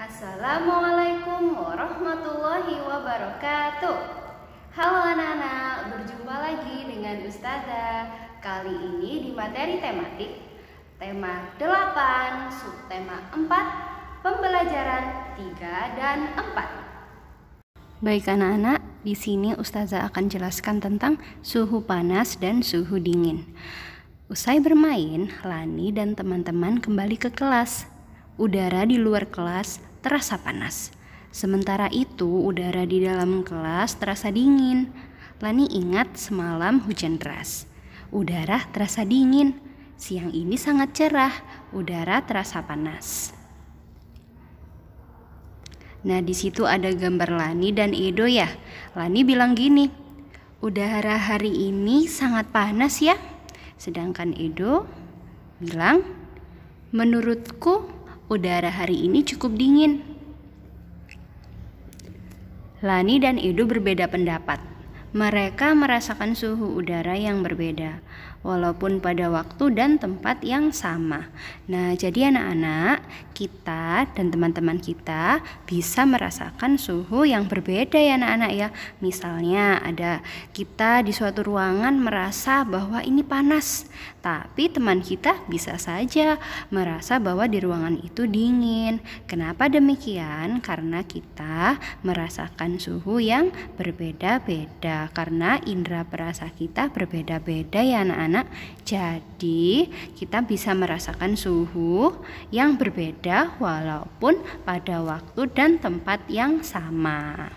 Assalamualaikum warahmatullahi wabarakatuh Halo anak-anak, berjumpa lagi dengan ustazah. Kali ini di materi tematik Tema 8, subtema 4, pembelajaran 3 dan 4 Baik anak-anak, di sini Ustazah akan jelaskan tentang suhu panas dan suhu dingin. Usai bermain, Lani dan teman-teman kembali ke kelas. Udara di luar kelas terasa panas. Sementara itu, udara di dalam kelas terasa dingin. Lani ingat semalam hujan deras. Udara terasa dingin. Siang ini sangat cerah. Udara terasa panas. Nah, di situ ada gambar Lani dan Edo ya. Lani bilang gini, "Udara hari ini sangat panas ya." Sedangkan Edo bilang, "Menurutku udara hari ini cukup dingin. Lani dan Edo berbeda pendapat. Mereka merasakan suhu udara yang berbeda walaupun pada waktu dan tempat yang sama. Nah, jadi anak-anak, kita dan teman-teman kita bisa merasakan suhu yang berbeda ya anak-anak ya. Misalnya ada kita di suatu ruangan merasa bahwa ini panas, tapi teman kita bisa saja merasa bahwa di ruangan itu dingin. Kenapa demikian? Karena kita merasakan suhu yang berbeda-beda karena indera perasa kita berbeda-beda ya anak-anak anak-anak. Jadi, kita bisa merasakan suhu yang berbeda walaupun pada waktu dan tempat yang sama.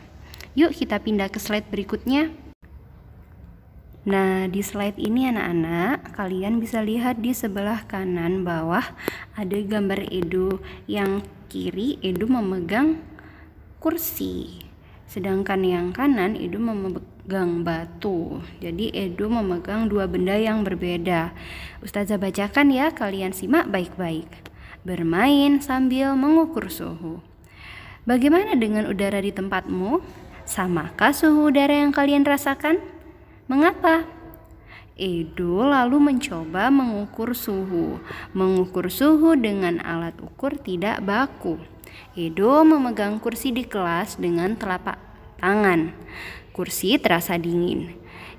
Yuk kita pindah ke slide berikutnya. Nah, di slide ini anak-anak, kalian bisa lihat di sebelah kanan bawah ada gambar Edu yang kiri Edu memegang kursi. Sedangkan yang kanan Edu memegang Gang Batu. Jadi Edo memegang dua benda yang berbeda. Ustazah bacakan ya, kalian simak baik-baik. Bermain sambil mengukur suhu. Bagaimana dengan udara di tempatmu? Samakah suhu udara yang kalian rasakan? Mengapa? Edo lalu mencoba mengukur suhu. Mengukur suhu dengan alat ukur tidak baku. Edo memegang kursi di kelas dengan telapak tangan. Kursi terasa dingin.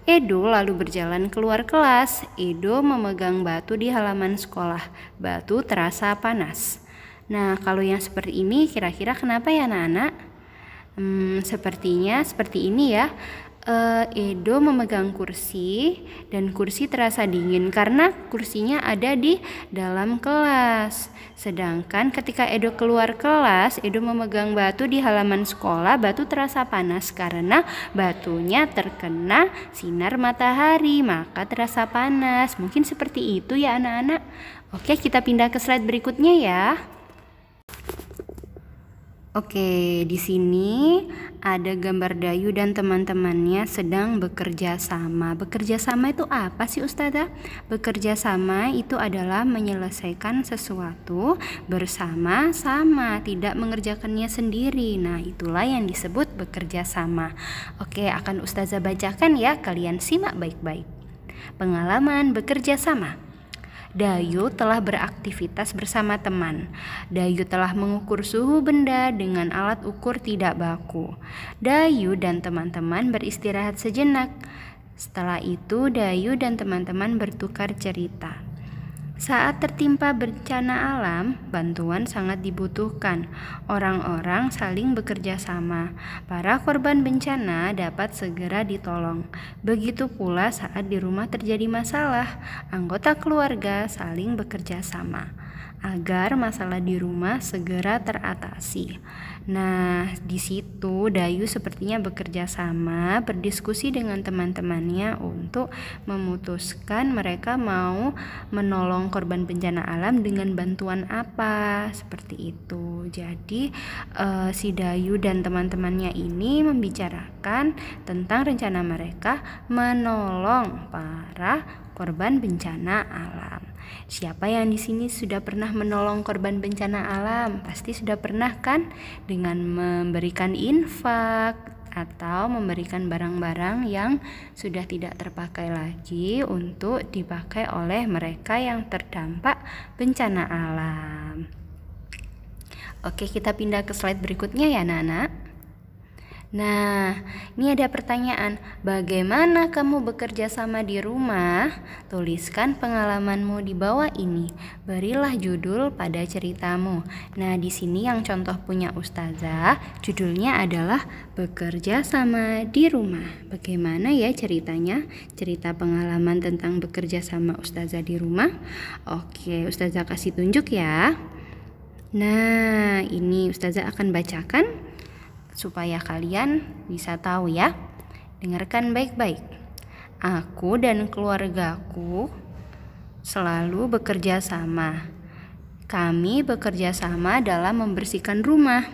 Edo lalu berjalan keluar kelas. Edo memegang batu di halaman sekolah. Batu terasa panas. Nah, kalau yang seperti ini kira-kira kenapa ya anak-anak? Hmm, sepertinya seperti ini ya uh, Edo memegang kursi dan kursi terasa dingin karena kursinya ada di dalam kelas. Sedangkan ketika Edo keluar kelas, Edo memegang batu di halaman sekolah, batu terasa panas karena batunya terkena sinar matahari, maka terasa panas. Mungkin seperti itu ya anak-anak. Oke, kita pindah ke slide berikutnya ya. Oke, di sini ada gambar Dayu dan teman-temannya sedang bekerja sama. Bekerja sama itu apa sih, Ustazah? Bekerja sama itu adalah menyelesaikan sesuatu bersama-sama, tidak mengerjakannya sendiri. Nah, itulah yang disebut bekerja sama. Oke, akan Ustazah bacakan ya, kalian simak baik-baik. Pengalaman bekerja sama. Dayu telah beraktivitas bersama teman. Dayu telah mengukur suhu benda dengan alat ukur tidak baku. Dayu dan teman-teman beristirahat sejenak. Setelah itu, Dayu dan teman-teman bertukar cerita. Saat tertimpa bencana alam, bantuan sangat dibutuhkan. Orang-orang saling bekerja sama. Para korban bencana dapat segera ditolong. Begitu pula saat di rumah terjadi masalah, anggota keluarga saling bekerja sama agar masalah di rumah segera teratasi. Nah, di situ Dayu sepertinya bekerja sama, berdiskusi dengan teman-temannya untuk memutuskan mereka mau menolong yang korban bencana alam dengan bantuan apa seperti itu. Jadi uh, si Dayu dan teman-temannya ini membicarakan tentang rencana mereka menolong para korban bencana alam. Siapa yang di sini sudah pernah menolong korban bencana alam? Pasti sudah pernah kan dengan memberikan infak, atau memberikan barang-barang yang sudah tidak terpakai lagi untuk dipakai oleh mereka yang terdampak bencana alam. Oke, kita pindah ke slide berikutnya ya, Nana. Nah, ini ada pertanyaan: bagaimana kamu bekerja sama di rumah? Tuliskan pengalamanmu di bawah ini. Berilah judul pada ceritamu. Nah, di sini yang contoh punya ustazah, judulnya adalah "Bekerja sama di Rumah". Bagaimana ya ceritanya? Cerita pengalaman tentang bekerja sama ustazah di rumah. Oke, ustazah kasih tunjuk ya. Nah, ini ustazah akan bacakan supaya kalian bisa tahu ya. Dengarkan baik-baik. Aku dan keluargaku selalu bekerja sama. Kami bekerja sama dalam membersihkan rumah.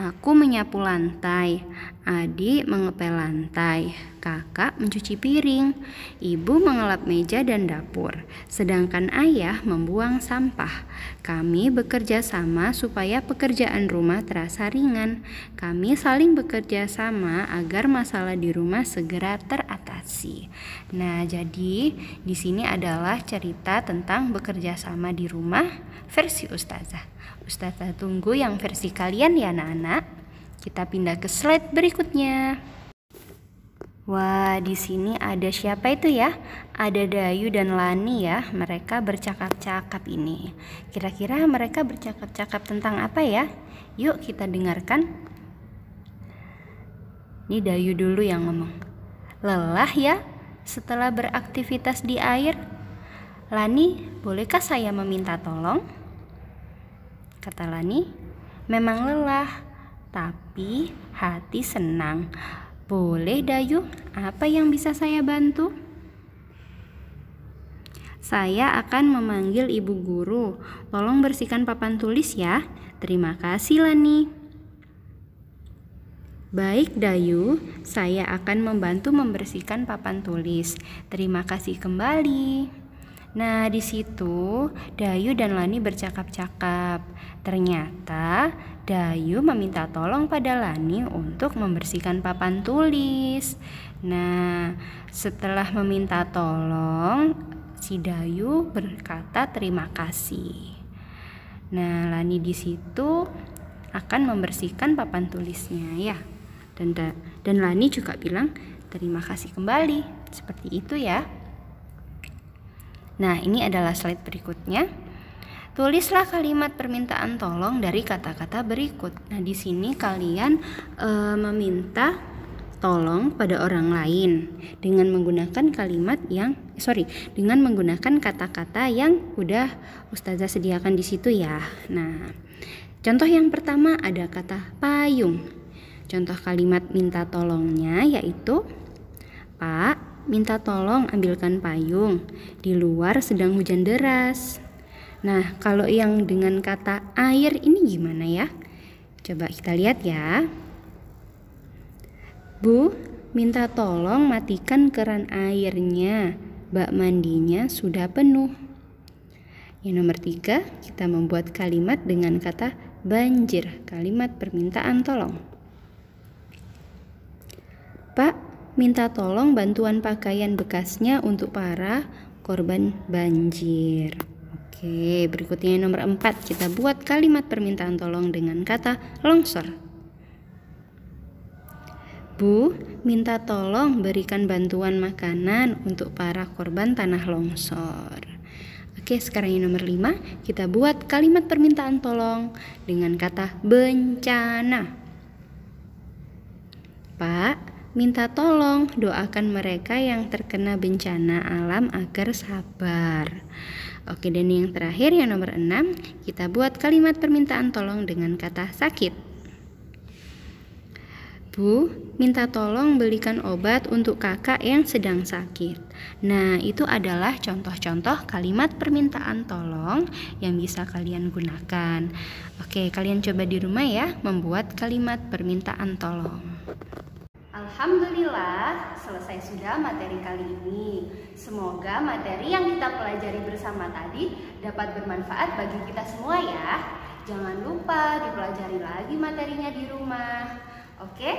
Aku menyapu lantai, adik mengepel lantai, kakak mencuci piring, ibu mengelap meja dan dapur, sedangkan ayah membuang sampah. Kami bekerja sama supaya pekerjaan rumah terasa ringan. Kami saling bekerja sama agar masalah di rumah segera teratasi aplikasi. Nah, jadi di sini adalah cerita tentang bekerja sama di rumah versi ustazah. Ustazah tunggu yang versi kalian ya anak-anak. Kita pindah ke slide berikutnya. Wah, di sini ada siapa itu ya? Ada Dayu dan Lani ya. Mereka bercakap-cakap ini. Kira-kira mereka bercakap-cakap tentang apa ya? Yuk kita dengarkan. Ini Dayu dulu yang ngomong. Lelah ya setelah beraktivitas di air? Lani, bolehkah saya meminta tolong? Kata Lani, memang lelah, tapi hati senang. Boleh Dayu, apa yang bisa saya bantu? Saya akan memanggil ibu guru. Tolong bersihkan papan tulis ya. Terima kasih Lani. Baik Dayu, saya akan membantu membersihkan papan tulis. Terima kasih kembali. Nah, di situ Dayu dan Lani bercakap-cakap. Ternyata Dayu meminta tolong pada Lani untuk membersihkan papan tulis. Nah, setelah meminta tolong, si Dayu berkata terima kasih. Nah, Lani di situ akan membersihkan papan tulisnya ya. Dan, dan Lani juga bilang terima kasih kembali. Seperti itu ya. Nah, ini adalah slide berikutnya. Tulislah kalimat permintaan tolong dari kata-kata berikut. Nah, di sini kalian e, meminta tolong pada orang lain dengan menggunakan kalimat yang sorry dengan menggunakan kata-kata yang udah ustazah sediakan di situ ya. Nah, contoh yang pertama ada kata payung. Contoh kalimat minta tolongnya yaitu Pak, minta tolong ambilkan payung. Di luar sedang hujan deras. Nah, kalau yang dengan kata air ini gimana ya? Coba kita lihat ya. Bu, minta tolong matikan keran airnya. Bak mandinya sudah penuh. Yang nomor tiga, kita membuat kalimat dengan kata banjir, kalimat permintaan tolong. Pak, minta tolong bantuan pakaian bekasnya untuk para korban banjir. Oke, berikutnya nomor 4 kita buat kalimat permintaan tolong dengan kata longsor. Bu, minta tolong berikan bantuan makanan untuk para korban tanah longsor. Oke, sekarang yang nomor 5, kita buat kalimat permintaan tolong dengan kata bencana. Pak, minta tolong, doakan mereka yang terkena bencana alam agar sabar. Oke, dan yang terakhir yang nomor 6, kita buat kalimat permintaan tolong dengan kata sakit. Bu, minta tolong belikan obat untuk kakak yang sedang sakit. Nah, itu adalah contoh-contoh kalimat permintaan tolong yang bisa kalian gunakan. Oke, kalian coba di rumah ya, membuat kalimat permintaan tolong. Alhamdulillah, selesai sudah materi kali ini. Semoga materi yang kita pelajari bersama tadi dapat bermanfaat bagi kita semua ya. Jangan lupa dipelajari lagi materinya di rumah. Oke?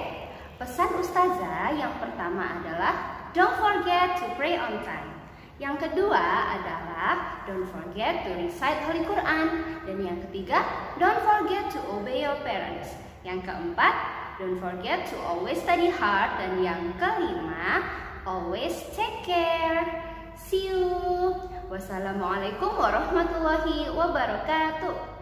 Pesan ustazah yang pertama adalah don't forget to pray on time. Yang kedua adalah don't forget to recite Holy Quran dan yang ketiga don't forget to obey your parents. Yang keempat Don't forget to always study hard. Dan yang kelima, always take care. See you. Wassalamualaikum warahmatullahi wabarakatuh.